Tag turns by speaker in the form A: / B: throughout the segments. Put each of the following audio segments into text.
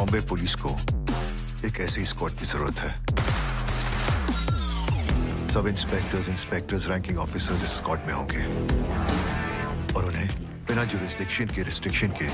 A: Bombay police को एक ऐसे स्क्वाड की जरूरत है sub inspectors inspectors ranking officers इस स्क्वाड में होंगे और उन्हें बिना जुरिस्टिक्शन के रिस्ट्रिक्शन के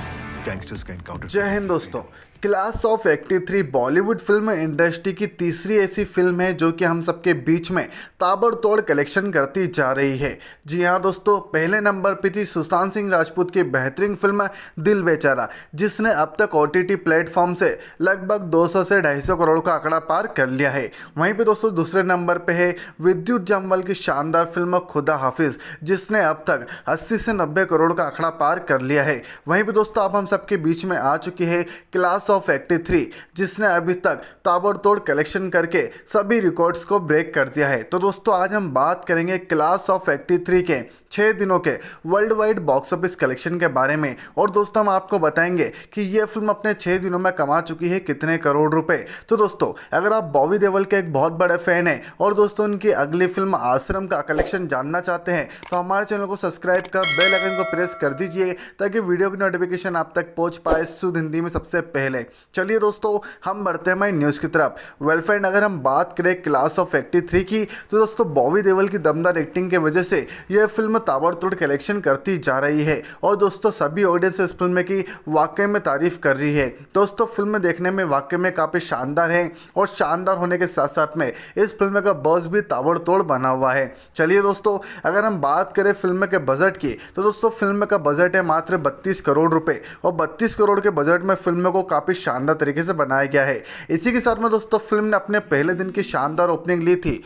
A: गैंगस्टर्स का एनकाउंटर जय हिंद दोस्तों class of three Bollywood film industry की तीसरी ऐसी फिल्म है जो कि हम सबके बीच में ताबड़तोड़ कलेक्शन करती जा रही है जी हाँ दोस्तों पहले नंबर पर थी सुशांत सिंह राजपूत की बेहतरीन फिल्म दिल बेचारा जिसने अब तक ओ टी प्लेटफॉर्म से लगभग 200 से 250 करोड़ का आंकड़ा पार कर लिया है वहीं पर दोस्तों दूसरे नंबर पर है विद्युत जम्बल की शानदार फिल्म खुदा हाफिज जिसने अब तक अस्सी से नब्बे करोड़ का आंकड़ा पार कर लिया है वहीं पर दोस्तों आप हम सबके बीच में आ चुकी है क्लास ऑफ एट्टी थ्री जिसने अभी तक ताबड़तोड़ कलेक्शन करके सभी रिकॉर्ड्स को ब्रेक कर दिया है तो दोस्तों आज हम बात करेंगे क्लास ऑफ एट्टी थ्री के छः दिनों के world wide box office collection के बारे में और दोस्तों हम आपको बताएंगे कि ये फिल्म अपने छः दिनों में कमा चुकी है कितने करोड़ रुपए तो दोस्तों अगर आप बॉबी देवल के एक बहुत बड़े फैन हैं और दोस्तों उनकी अगली फिल्म आश्रम का कलेक्शन जानना चाहते हैं तो हमारे चैनल को सब्सक्राइब कर बेल आइकन को प्रेस कर दीजिए ताकि वीडियो की नोटिफिकेशन आप तक पहुँच पाए शुद्ध हिंदी में सबसे पहले चलिए दोस्तों हम बढ़ते हैं हमारी न्यूज़ की तरफ वेलफ्रेंड अगर हम बात करें क्लास ऑफ थ्री की तो दोस्तों बॉबी देवल की दमदार एक्टिंग की वजह से यह फिल्म ताबड़तोड़ कलेक्शन करती जा रही है और दोस्तों सभी ऑडियंस इस फिल्म की वाकई में तारीफ कर रही है दोस्तों फिल्म देखने में वाकई में काफ़ी शानदार है और शानदार होने के साथ साथ में इस फिल्म का बस भी ताबड़तोड़ बना हुआ है चलिए दोस्तों अगर हम बात करें फिल्म के बजट की तो दोस्तों फिल्म का बजट है मात्र बत्तीस करोड़ रुपये और बत्तीस करोड़ के बजट में फिल्म को काफ़ी शानदार तरीके से बनाया गया है इसी के साथ में दोस्तों फिल्म ने अपने पहले दिन की शानदार ओपनिंग ली थी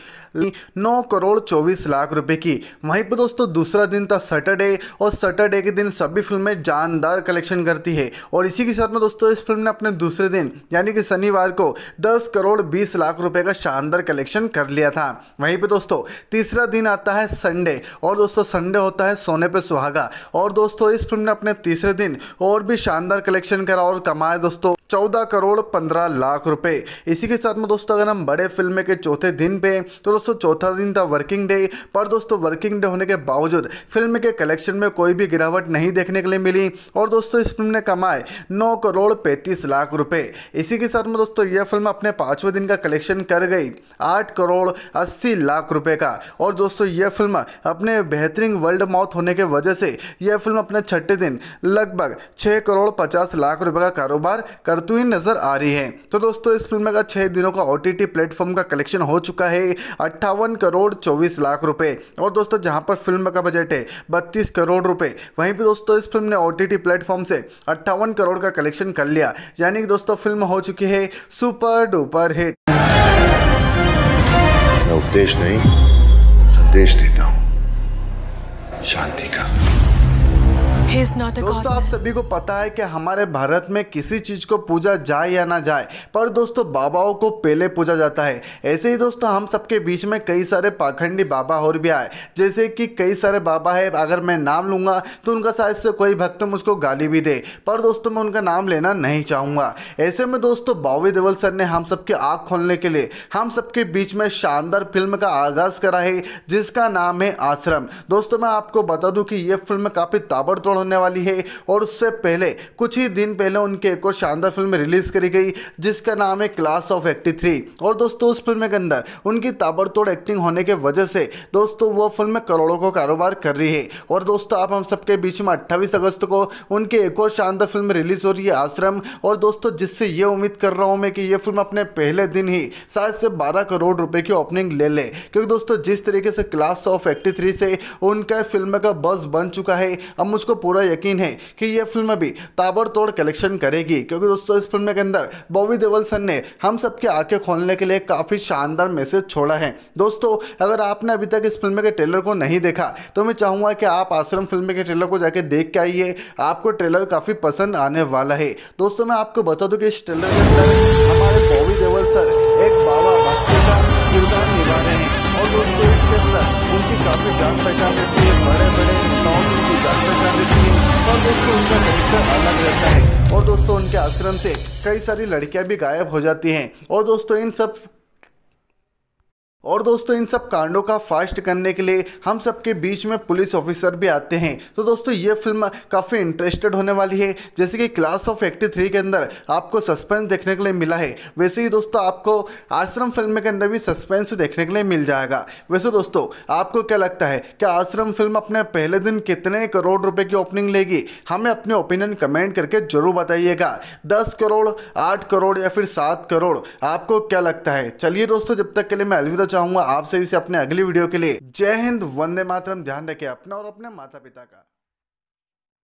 A: नौ करोड़ चौबीस लाख रुपए की वहीं पर दोस्तों दूसरे दूसरा दिन था सैटरडे और सैटरडे के दिन सभी फिल्में जानदार कलेक्शन करती है और इसी के साथ में दोस्तों इस फिल्म ने अपने दूसरे दिन यानी कि शनिवार को दस करोड़ बीस लाख रुपए का शानदार कलेक्शन कर लिया था वहीं पर दोस्तों तीसरा दिन आता है संडे और दोस्तों संडे होता है सोने पर सुहागा और दोस्तों इस फिल्म ने अपने तीसरे दिन और भी शानदार कलेक्शन करा और कमाए दोस्तों चौदह करोड़ पंद्रह लाख रुपए इसी के साथ में दोस्तों अगर हम बड़े फिल्म के चौथे दिन पे तो दोस्तों चौथा दिन था वर्किंग डे पर दोस्तों वर्किंग डे होने के बावजूद बावजूद फिल्म के कलेक्शन में कोई भी गिरावट नहीं देखने के लिए मिली और दोस्तों इस फिल्म ने कमाए नौ करोड़ पैंतीस लाख रुपए इसी के साथ में दोस्तों यह फिल्म अपने पांचवें दिन का कलेक्शन कर गई आठ करोड़ अस्सी लाख रुपए का और दोस्तों यह फिल्म अपने बेहतरीन वर्ल्ड माउथ होने के वजह से यह फिल्म अपने छठे दिन लगभग छः करोड़ पचास लाख रुपये का कारोबार करती हुई नजर आ रही है तो दोस्तों इस फिल्म का छः दिनों का ओ टी प्लेटफॉर्म का कलेक्शन हो चुका है अट्ठावन करोड़ चौबीस लाख रुपये और दोस्तों जहाँ पर फिल्म का का बजट है बत्तीस करोड़ रुपए वहीं पर दोस्तों इस फिल्म ने ओ टी प्लेटफॉर्म से अट्ठावन करोड़ का कलेक्शन कर लिया यानी कि दोस्तों फिल्म हो चुकी है सुपर डुपर हिट उपदेश नहीं संदेश देता हूं शांति का दोस्तों आप सभी को पता है कि हमारे भारत में किसी चीज़ को पूजा जाए या ना जाए पर दोस्तों बाबाओं को पहले पूजा जाता है ऐसे ही दोस्तों हम सबके बीच में कई सारे पाखंडी बाबा और भी आए जैसे कि कई सारे बाबा है अगर मैं नाम लूंगा तो उनका शायद से कोई भक्त मुझको गाली भी दे पर दोस्तों मैं उनका नाम लेना नहीं चाहूँगा ऐसे में दोस्तों बावी देवल सर ने हम सबकी आँख खोलने के लिए हम सबके बीच में शानदार फिल्म का आगाज़ करा है जिसका नाम है आश्रम दोस्तों मैं आपको बता दूँ कि ये फिल्म काफ़ी ताबड़तोड़ होने वाली है और उससे पहले कुछ ही दिन पहले उनके एक और शानदार फिल्म रिलीज़ करी गई जिसका नाम है क्लास ऑफ एट्टी थ्री और दोस्तों उस फिल्म के अंदर उनकी ताबड़तोड़ एक्टिंग होने के वजह से दोस्तों वो फिल्म करोड़ों को कारोबार कर रही है और दोस्तों आप हम सबके बीच में अट्ठाईस अगस्त को उनकी एक और शानदार फिल्म रिलीज़ हो रही है आश्रम और दोस्तों जिससे ये उम्मीद कर रहा हूँ मैं कि ये फिल्म अपने पहले दिन ही सात से बारह करोड़ रुपए की ओपनिंग ले ले क्योंकि दोस्तों जिस तरीके से क्लास ऑफ एट्टी से उनका फिल्म का बस बन चुका है अब मुझको पूरा यकीन है कि यह फिल्म भी ताबड़तोड़ कलेक्शन करेगी क्योंकि दोस्तों इस फिल्म के अंदर बॉबी देवल सन ने हम सबके आंखें खोलने के लिए काफ़ी शानदार मैसेज छोड़ा है दोस्तों अगर आपने अभी तक इस फिल्म के ट्रेलर को नहीं देखा तो मैं चाहूंगा कि आप आश्रम फिल्म के ट्रेलर को जाके देख के आइए आपको ट्रेलर काफ़ी पसंद आने वाला है दोस्तों मैं आपको बता दूँ कि इस ट्रेलर के अंदर हमारे बॉबी देवल सर एक बाबा भक्त का किरदार निभा रहे हैं और दोस्तों इसके अंदर उनकी काफ़ी जान पहचान है आश्रम से कई सारी लड़कियां भी गायब हो जाती हैं और दोस्तों इन सब और दोस्तों इन सब कांडों का फास्ट करने के लिए हम सबके बीच में पुलिस ऑफिसर भी आते हैं तो दोस्तों ये फिल्म काफ़ी इंटरेस्टेड होने वाली है जैसे कि क्लास ऑफ एट्टी थ्री के अंदर आपको सस्पेंस देखने के लिए मिला है वैसे ही दोस्तों आपको आश्रम फिल्म के अंदर भी सस्पेंस देखने के लिए मिल जाएगा वैसे दोस्तों आपको क्या लगता है कि आश्रम फिल्म अपने पहले दिन कितने करोड़ रुपये की ओपनिंग लेगी हमें अपने ओपिनियन कमेंट करके जरूर बताइएगा दस करोड़ आठ करोड़ या फिर सात करोड़ आपको क्या लगता है चलिए दोस्तों जब तक के लिए मैं अलविदा चाहूंगा आपसे सभी अपने अगली वीडियो के लिए जय हिंद वंदे मातरम ध्यान रखे अपना और अपने माता पिता का